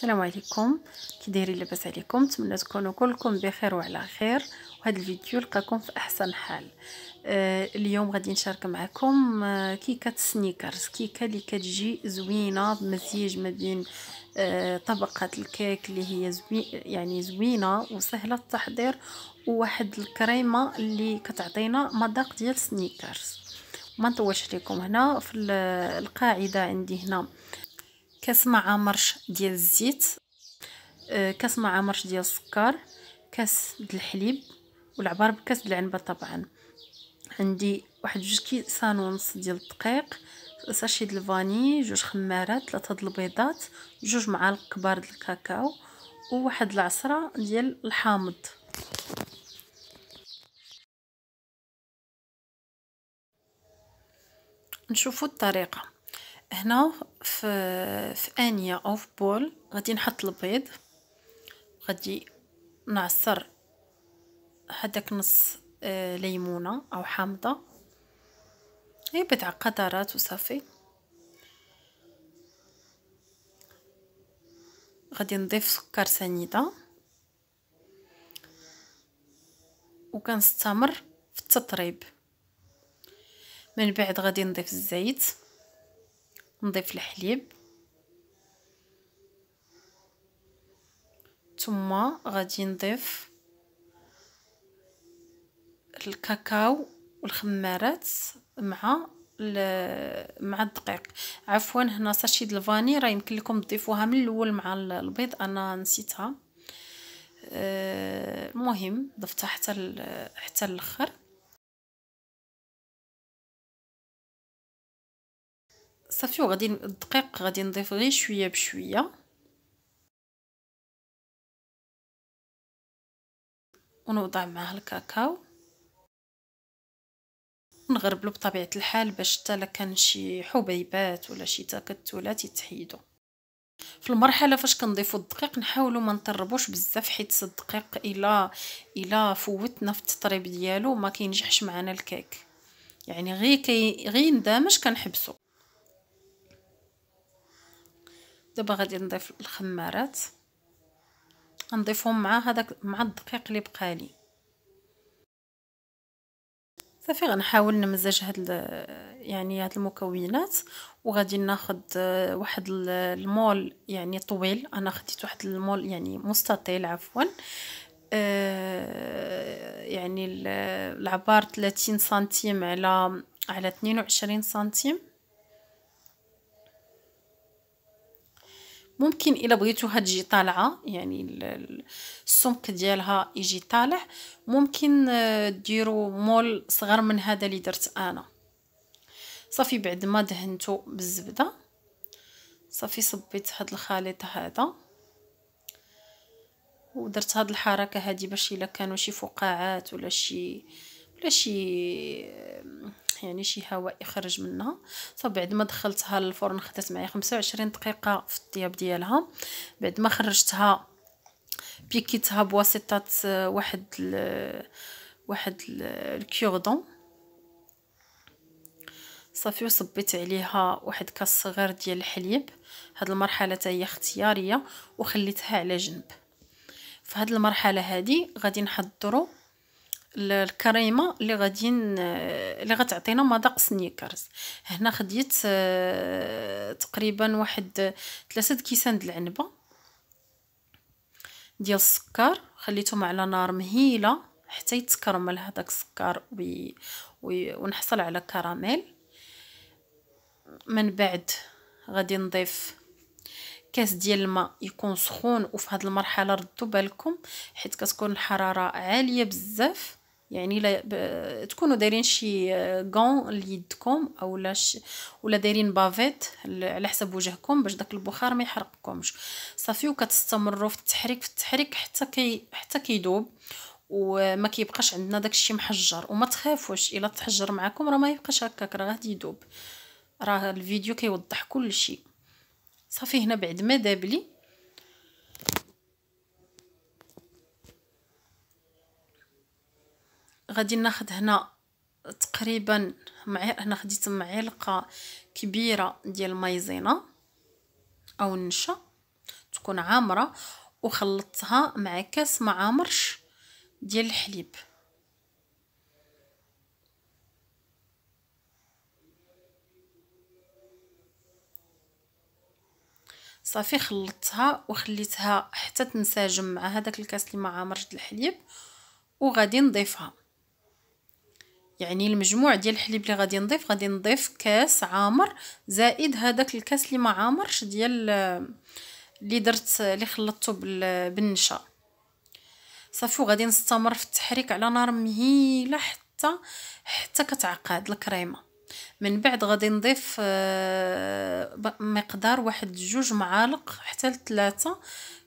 السلام عليكم كي دايرين لاباس عليكم نتمنى تكونوا كلكم بخير وعلى خير وهذا الفيديو لقاكم في احسن حال آه اليوم غادي نشارك معكم آه كيكه سنيكرز كيكه اللي كتجي زوينه بمزيج ما بين آه طبقه الكيك اللي هي زوي يعني زوينه وسهله التحضير وواحد الكريمه اللي كتعطينا مذاق ديال سنيكرز ما نطولش لكم هنا في القاعده عندي هنا كاس معمرش ديال الزيت آه، كاس معمرش ديال السكر كاس د الحليب والعبار بكاس د العنبه طبعا عندي واحد جوج كيسان ونص ديال الدقيق ساشي د الفاني جوج خمارات ثلاثه د البيضات جوج معالق كبار د الكاكاو وواحد العصره ديال الحامض نشوفوا الطريقه هنا في في انيه او في بول غادي نحط البيض غادي نعصر هذاك نص آه، ليمونه او حامضه هي إيه، بضع قطرات وصافي غادي نضيف سكر سنيده وكنستمر في التطريب من بعد غادي نضيف الزيت نضيف الحليب ثم غادي نضيف الكاكاو والخمارات مع مع الدقيق عفوا هنا ساشي د الفاني راه يمكن لكم تضيفوها من الاول مع البيض انا نسيتها أه، المهم ضفتها حتى حتى الاخر صافي وغادي الدقيق غادي نضيف غير شويه بشويه ونوضع معاه الكاكاو ونغربلو بطبيعه الحال باش حتى لا كان شي حبيبات ولا شي تكتلات يتحيدوا في المرحله فاش كنضيفوا الدقيق نحاولوا ما نطربوش بزاف حيت الدقيق الا الا فوتنا في التطريب ديالو ما كينجحش معنا الكيك يعني غير كي غير ندامج كنحبسو دابا غادي نضيف الخمارات غنضيفهم مع هذاك مع الدقيق اللي بقى لي صافي غنحاول نمزج هاد يعني هاد المكونات وغادي ناخد آه، واحد المول يعني طويل انا خديت واحد المول يعني مستطيل عفوا آه، يعني العبار 30 سنتيم على على 22 سنتيم ممكن الا بغيتوها تجي طالعه يعني السمك ديالها يجي طالع ممكن آه، ديروا مول صغر من هذا اللي درت انا صافي بعد ما دهنتو بالزبده صافي صبيت هاد الخليط هذا ودرت هاد الحركه هادي باش الا كانوا شي فقاعات ولا شي ولا شي يعني شي هواء يخرج منها فبعد ما دخلتها للفرن خدات معايا 25 دقيقه في الطياب ديالها بعد ما خرجتها بيكيتها بواسطه واحد الـ واحد الكيوردون صافي وصبيت عليها واحد كاس صغير ديال الحليب هاد المرحله حتى هي اختياريه وخليتها على جنب في هاد المرحله هادي غادي نحضروا الكريمه اللي غادي اللي غتعطينا مذاق سنيكرز هنا خديت آه، تقريبا واحد ثلاثة كيسان د العنبه ديال السكر خليتهم على نار مهيله حتى يتكرمل هذاك السكر وي... وي... ونحصل على كراميل من بعد غادي نضيف كاس ديال الماء يكون سخون وفي هذه المرحله ردوا بالكم حيت كتكون الحراره عاليه بزاف يعني لا ب... تكونوا دايرين شي غون آه، ليدكم او لا ش... ولا دايرين بافيت على حسب وجهكم باش داك البخار ما يحرقكمش صافي وكتستمروا في التحريك في التحريك حتى كي حتى كيذوب وما آه، كيبقاش عندنا داكشي محجر وما تخافوش الا تحجر معكم راه ما يبقاش هكاك راه غادي يذوب راه الفيديو كيوضح كل شيء صافي هنا بعد ما دابلي غادي ناخد هنا تقريبا معي هنا خديت معلقه كبيره ديال مايزينا او النشا تكون عامره وخلطتها مع كاس ما عامرش ديال الحليب صافي خلطتها وخليتها حتى تنسجم مع هذاك الكاس اللي ما عامرش الحليب وغادي نضيفها يعني المجموع ديال الحليب اللي غادي نضيف غادي نضيف كاس عامر زائد هذاك الكاس اللي ما عامرش ديال آه، اللي درت اللي خلطته بالنشا صافي وغادي نستمر في التحريك على نار مهيله حتى حتى كتعقد الكريمه من بعد غادي نضيف آه، مقدار واحد جوج معالق حتى لثلاثة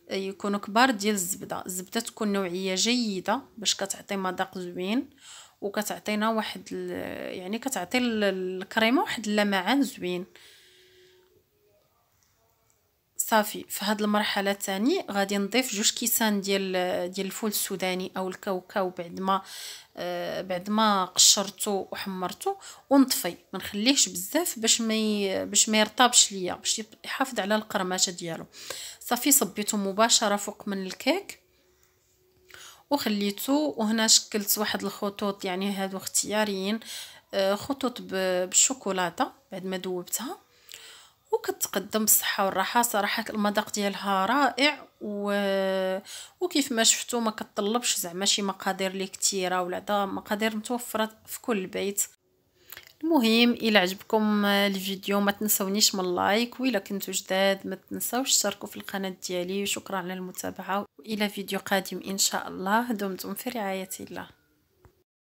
آه، يكونوا كبار ديال الزبده الزبده تكون نوعيه جيده باش كتعطي مذاق زوين وكتعطينا واحد يعني كتعطي الكريمه واحد اللمعان زوين صافي في هاد المرحله تاني غادي نضيف جوج كيسان ديال ديال الفول السوداني او الكاوكاو بعد ما آه بعد ما قشرته وحمرته ونطفي ما نخليهش بزاف باش ما باش ما يرطبش ليا باش يحافظ على القرمشه ديالو صافي صبيته مباشره فوق من الكيك وخليته وهنا شكلت واحد الخطوط يعني هادو اختياريين آه، خطوط بالشوكولاته بعد ما ذوبتها وكتقدم بالصحه والراحه صراحه المذاق ديالها رائع و... وكيف ما شفتوا ما كتطلبش زعما شي مقادير لي كثيره ولا مقادير متوفره في كل بيت المهم الى عجبكم الفيديو ما تنسونيش من اللايك و الى كنتو جداد ما تنسوش تشاركوا في القناه ديالي وشكرا على المتابعه الى فيديو قادم ان شاء الله دمتم في رعايه الله